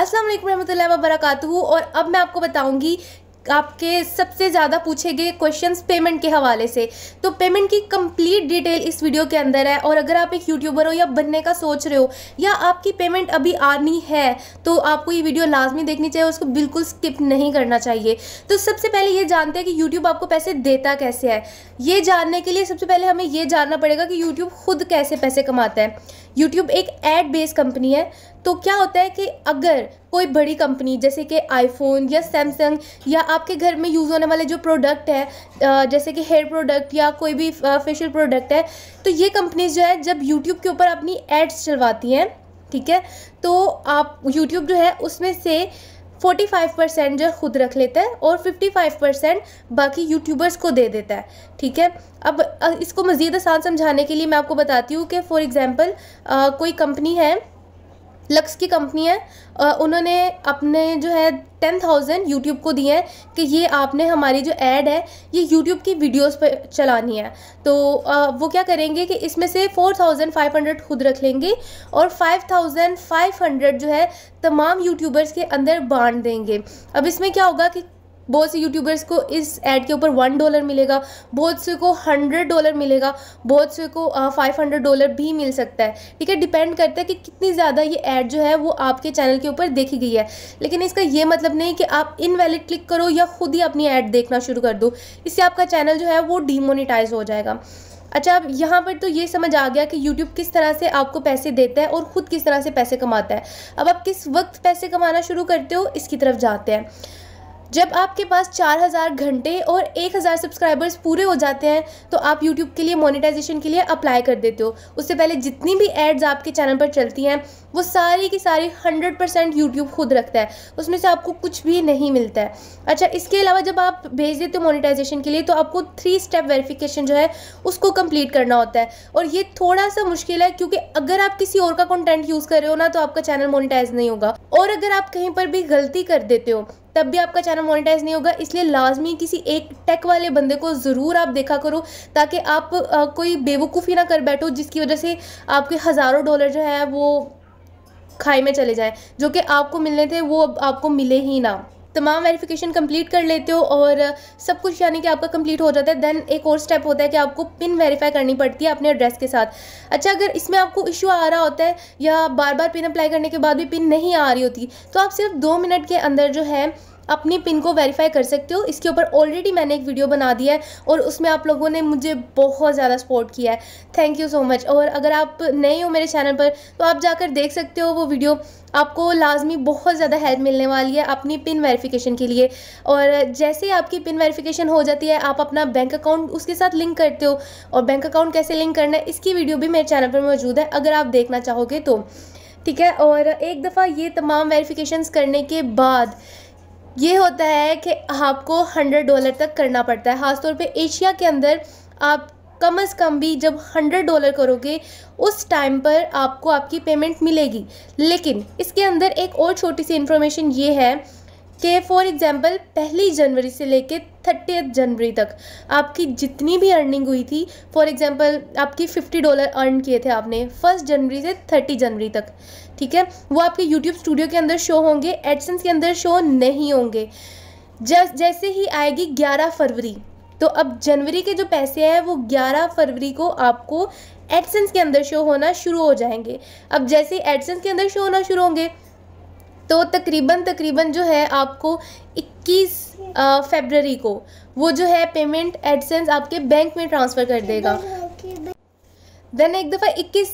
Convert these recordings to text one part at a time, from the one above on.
अस्सलाम वालेकुम रहमतुल्लाहि व बरकातहू और अब मैं आपको बताऊंगी आपके सबसे ज़्यादा पूछे गए क्वेश्चंस पेमेंट के हवाले से तो पेमेंट की कंप्लीट डिटेल इस वीडियो के अंदर है और अगर आप एक यूट्यूबर हो या बनने का सोच रहे हो या आपकी पेमेंट अभी आनी है तो आपको ये वीडियो लाजमी देखनी चाहिए उसको बिल्कुल स्किप नहीं करना चाहिए तो सबसे पहले ये जानते हैं कि यूट्यूब आपको पैसे देता कैसे है ये जानने के लिए सबसे पहले हमें ये जानना पड़ेगा कि यूट्यूब खुद कैसे पैसे कमाता है यूट्यूब एक एड बेस्ड कंपनी है तो क्या होता है कि अगर कोई बड़ी कंपनी जैसे कि आईफोन या सैमसंग या आपके घर में यूज़ होने वाले जो प्रोडक्ट है जैसे कि हेयर प्रोडक्ट या कोई भी फेशियल प्रोडक्ट है तो ये कंपनीज जो है जब यूट्यूब के ऊपर अपनी एड्स चलवाती हैं ठीक है तो आप यूट्यूब जो है उसमें से फोर्टी फाइव परसेंट जो खुद रख लेता है और फिफ्टी फाइव परसेंट बाकी यूट्यूबर्स को दे देता है ठीक है अब इसको मज़ीद आसान समझाने के लिए मैं आपको बताती हूँ कि फ़ॉर एग्ज़ाम्पल कोई कंपनी है लक्स की कंपनी है उन्होंने अपने जो है टेन थाउजेंड यूट्यूब को दिए हैं कि ये आपने हमारी जो ऐड है ये यूट्यूब की वीडियोस पर चलानी है तो वो क्या करेंगे कि इसमें से फोर थाउजेंड फाइव हंड्रेड खुद रख लेंगे और फाइव थाउजेंड फाइव हंड्रेड जो है तमाम यूट्यूबर्स के अंदर बांट देंगे अब इसमें क्या होगा कि बहुत से यूट्यूबर्स को इस ऐड के ऊपर वन डॉलर मिलेगा बहुत से को हंड्रेड डॉलर मिलेगा बहुत से को फाइव हंड्रेड डॉलर भी मिल सकता है ठीक है डिपेंड करता है कि कितनी ज़्यादा ये ऐड जो है वो आपके चैनल के ऊपर देखी गई है लेकिन इसका ये मतलब नहीं कि आप इनवैलिड क्लिक करो या खुद ही अपनी ऐड देखना शुरू कर दो इससे आपका चैनल जो है वो डिमोनिटाइज हो जाएगा अच्छा अब यहाँ पर तो ये समझ आ गया कि YouTube किस तरह से आपको पैसे देता है और ख़ुद किस तरह से पैसे कमाता है अब आप किस वक्त पैसे कमाना शुरू करते हो इसकी तरफ जाते हैं जब आपके पास 4000 घंटे और 1000 सब्सक्राइबर्स पूरे हो जाते हैं तो आप यूट्यूब के लिए मोनिटाइजेशन के लिए अप्लाई कर देते हो उससे पहले जितनी भी एड्स आपके चैनल पर चलती हैं वो सारी की सारी हंड्रेड परसेंट यूट्यूब खुद रखता है उसमें से आपको कुछ भी नहीं मिलता है अच्छा इसके अलावा जब आप भेज देते हो मोनिटाइजेशन के लिए तो आपको थ्री स्टेप वेरिफिकेशन जो है उसको कम्प्लीट करना होता है और ये थोड़ा सा मुश्किल है क्योंकि अगर आप किसी और का कंटेंट यूज़ कर रहे हो ना तो आपका चैनल मोनिटाइज नहीं होगा और अगर आप कहीं पर भी गलती कर देते हो तब भी आपका चैनल मोनिटाइज नहीं होगा इसलिए लाजमी किसी एक टेक वाले बंदे को ज़रूर आप देखा करो ताकि आप आ, कोई बेवकूफ़ी ना कर बैठो जिसकी वजह से आपके हज़ारों डॉलर जो है वो खाई में चले जाएँ जो कि आपको मिलने थे वो अब आपको मिले ही ना तमाम वेरिफिकेशन कंप्लीट कर लेते हो और सब कुछ यानी कि आपका कंप्लीट हो जाता है देन एक और स्टेप होता है कि आपको पिन वेरीफाई करनी पड़ती है अपने एड्रेस के साथ अच्छा अगर इसमें आपको इशू आ रहा होता है या बार बार पिन अप्लाई करने के बाद भी पिन नहीं आ रही होती तो आप सिर्फ दो मिनट के अंदर जो है अपनी पिन को वेरीफाई कर सकते हो इसके ऊपर ऑलरेडी मैंने एक वीडियो बना दिया है और उसमें आप लोगों ने मुझे बहुत ज़्यादा सपोर्ट किया है थैंक यू सो मच और अगर आप नए हो मेरे चैनल पर तो आप जाकर देख सकते हो वो वीडियो आपको लाजमी बहुत ज़्यादा हेल्प मिलने वाली है अपनी पिन वेरिफिकेशन के लिए और जैसे ही आपकी पिन वेरिफिकेशन हो जाती है आप अपना बैंक अकाउंट उसके साथ लिंक करते हो और बैंक अकाउंट कैसे लिंक करना है इसकी वीडियो भी मेरे चैनल पर मौजूद है अगर आप देखना चाहोगे तो ठीक है और एक दफ़ा ये तमाम वेरिफिकेशंस करने के बाद ये होता है कि आपको हंड्रेड डॉलर तक करना पड़ता है ख़ासतौर पे एशिया के अंदर आप कम अज़ कम भी जब हंड्रेड डॉलर करोगे उस टाइम पर आपको आपकी पेमेंट मिलेगी लेकिन इसके अंदर एक और छोटी सी इन्फॉर्मेशन ये है कि फॉर एग्ज़ाम्पल पहली जनवरी से लेके थर्टी जनवरी तक आपकी जितनी भी अर्निंग हुई थी फॉर एग्ज़ाम्पल आपकी फिफ्टी डॉलर अर्न किए थे आपने फर्स्ट जनवरी से थर्टी जनवरी तक ठीक है वो आपके यूट्यूब स्टूडियो के अंदर शो होंगे एडसन्स के अंदर शो नहीं होंगे जस जैसे ही आएगी ग्यारह फरवरी तो अब जनवरी के जो पैसे हैं वो ग्यारह फरवरी को आपको एडसन्स के अंदर शो होना शुरू हो जाएंगे अब जैसे एडसन्स के अंदर शो होना शुरू होंगे तो तकरीबन तकरीबन जो है आपको 21 फरवरी को वो जो है पेमेंट एडसेंस आपके बैंक में ट्रांसफ़र कर देगा देन एक दफ़ा 21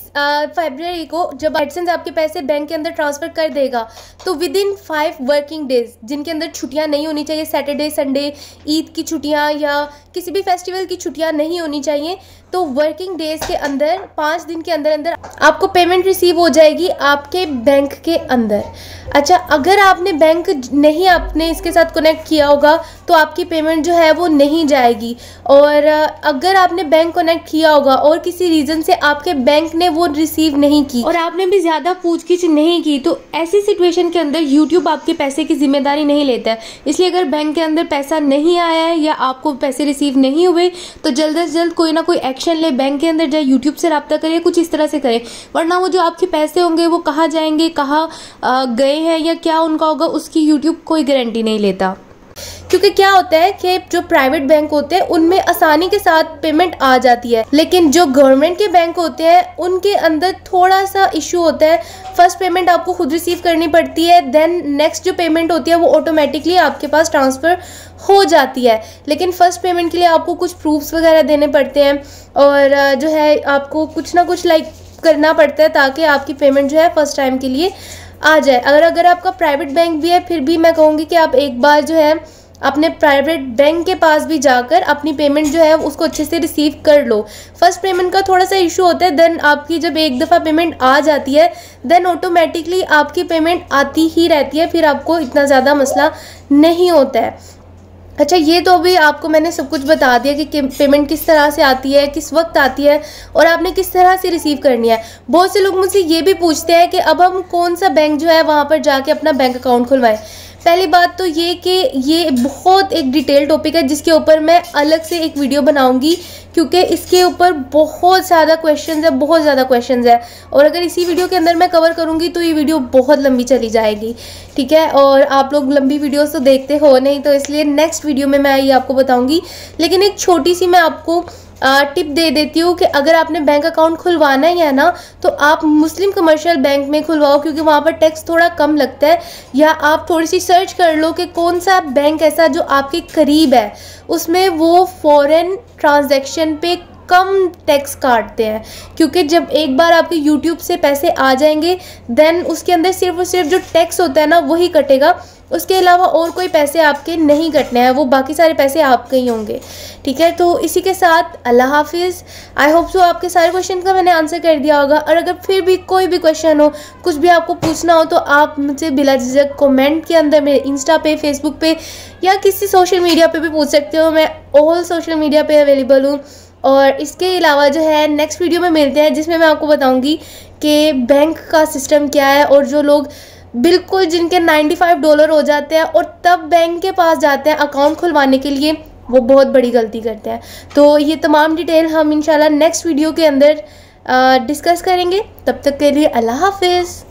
फरवरी को जब एडसेंस आपके पैसे बैंक के अंदर ट्रांसफ़र कर देगा तो within five working days जिनके अंदर छुट्टियां नहीं होनी चाहिए सैटरडे संडे ईद की छुट्टियां या किसी भी फेस्टिवल की छुट्टियां नहीं होनी चाहिए तो वर्किंग डेज के अंदर पाँच दिन के अंदर अंदर आपको पेमेंट रिसीव हो जाएगी आपके बैंक के अंदर अच्छा अगर आपने बैंक नहीं आपने इसके साथ कनेक्ट किया होगा तो आपकी पेमेंट जो है वो नहीं जाएगी और अगर आपने बैंक कनेक्ट किया होगा और किसी रीज़न से आपके बैंक ने वो रिसीव नहीं की और आपने भी ज्यादा पूछगिछ नहीं की तो ऐसी सिचुएशन के अंदर यूट्यूब आपके पैसे की जिम्मेदारी नहीं लेता है इसलिए अगर बैंक के अंदर पैसा नहीं आया है या आपको पैसे रिसीव नहीं हुए तो जल्द अज जल्द कोई ना कोई एक्शन ले बैंक के अंदर जाए यूट्यूब से रब्ता करे कुछ इस तरह से करे वरना वो जो आपके पैसे होंगे वो कहाँ जाएंगे कहाँ गए हैं या क्या उनका होगा उसकी यूट्यूब कोई गारंटी नहीं लेता क्योंकि क्या होता है कि जो प्राइवेट बैंक होते हैं उनमें आसानी के साथ पेमेंट आ जाती है लेकिन जो गवर्नमेंट के बैंक होते हैं उनके अंदर थोड़ा सा इशू होता है फर्स्ट पेमेंट आपको खुद रिसीव करनी पड़ती है देन नेक्स्ट जो पेमेंट होती है वो ऑटोमेटिकली आपके पास ट्रांसफ़र हो जाती है लेकिन फ़र्स्ट पेमेंट के लिए आपको कुछ प्रूफ्स वगैरह देने पड़ते हैं और जो है आपको कुछ ना कुछ लाइक करना पड़ता है ताकि आपकी पेमेंट जो है फ़र्स्ट टाइम के लिए आ जाए अगर अगर आपका प्राइवेट बैंक भी है फिर भी मैं कहूँगी कि आप एक बार जो है अपने प्राइवेट बैंक के पास भी जाकर अपनी पेमेंट जो है उसको अच्छे से रिसीव कर लो फर्स्ट पेमेंट का थोड़ा सा इशू होता है देन आपकी जब एक दफ़ा पेमेंट आ जाती है देन ऑटोमेटिकली आपकी पेमेंट आती ही रहती है फिर आपको इतना ज़्यादा मसला नहीं होता है अच्छा ये तो अभी आपको मैंने सब कुछ बता दिया कि पेमेंट किस तरह से आती है किस वक्त आती है और आपने किस तरह से रिसीव करनी है बहुत से लोग मुझसे ये भी पूछते हैं कि अब हम कौन सा बैंक जो है वहाँ पर जाके अपना बैंक अकाउंट खुलवाएं पहली बात तो ये कि ये बहुत एक डिटेल टॉपिक है जिसके ऊपर मैं अलग से एक वीडियो बनाऊंगी क्योंकि इसके ऊपर बहुत ज़्यादा क्वेश्चंस है बहुत ज़्यादा क्वेश्चंस है और अगर इसी वीडियो के अंदर मैं कवर करूँगी तो ये वीडियो बहुत लंबी चली जाएगी ठीक है और आप लोग लंबी वीडियोस तो देखते हो नहीं तो इसलिए नेक्स्ट वीडियो में मैं ये आपको बताऊँगी लेकिन एक छोटी सी मैं आपको टिप दे देती हूँ कि अगर आपने बैंक अकाउंट खुलवाना ही है ना तो आप मुस्लिम कमर्शियल बैंक में खुलवाओ क्योंकि वहाँ पर टैक्स थोड़ा कम लगता है या आप थोड़ी सी सर्च कर लो कि कौन सा बैंक ऐसा जो आपके करीब है उसमें वो फॉरेन ट्रांजैक्शन पे कम टैक्स काटते हैं क्योंकि जब एक बार आपके यूट्यूब से पैसे आ जाएंगे देन उसके अंदर सिर्फ और सिर्फ जो टैक्स होता है ना वही कटेगा उसके अलावा और कोई पैसे आपके नहीं कटने हैं वो बाकी सारे पैसे आपके ही होंगे ठीक है तो इसी के साथ अल्लाह हाफिज़ आई होप सो आपके सारे क्वेश्चन का मैंने आंसर कर दिया होगा और अगर फिर भी कोई भी क्वेश्चन हो कुछ भी आपको पूछना हो तो आप मुझे बिला झिझक कमेंट के अंदर मेरे इंस्टा पे फेसबुक पे या किसी सोशल मीडिया पे भी पूछ सकते हो मैं ऑल सोशल मीडिया पर अवेलेबल हूँ और इसके अलावा जो है नेक्स्ट वीडियो में मिलते हैं जिसमें मैं आपको बताऊंगी कि बैंक का सिस्टम क्या है और जो लोग बिल्कुल जिनके 95 डॉलर हो जाते हैं और तब बैंक के पास जाते हैं अकाउंट खुलवाने के लिए वो बहुत बड़ी गलती करते हैं तो ये तमाम डिटेल हम इंशाल्लाह नेक्स्ट वीडियो के अंदर डिस्कस करेंगे तब तक के लिए अल्लाह हाफिज़